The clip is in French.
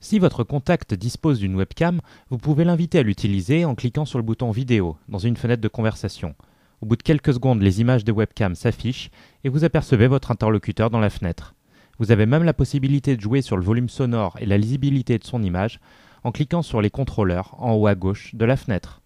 Si votre contact dispose d'une webcam, vous pouvez l'inviter à l'utiliser en cliquant sur le bouton Vidéo dans une fenêtre de conversation. Au bout de quelques secondes, les images de webcam s'affichent et vous apercevez votre interlocuteur dans la fenêtre. Vous avez même la possibilité de jouer sur le volume sonore et la lisibilité de son image en cliquant sur les contrôleurs en haut à gauche de la fenêtre.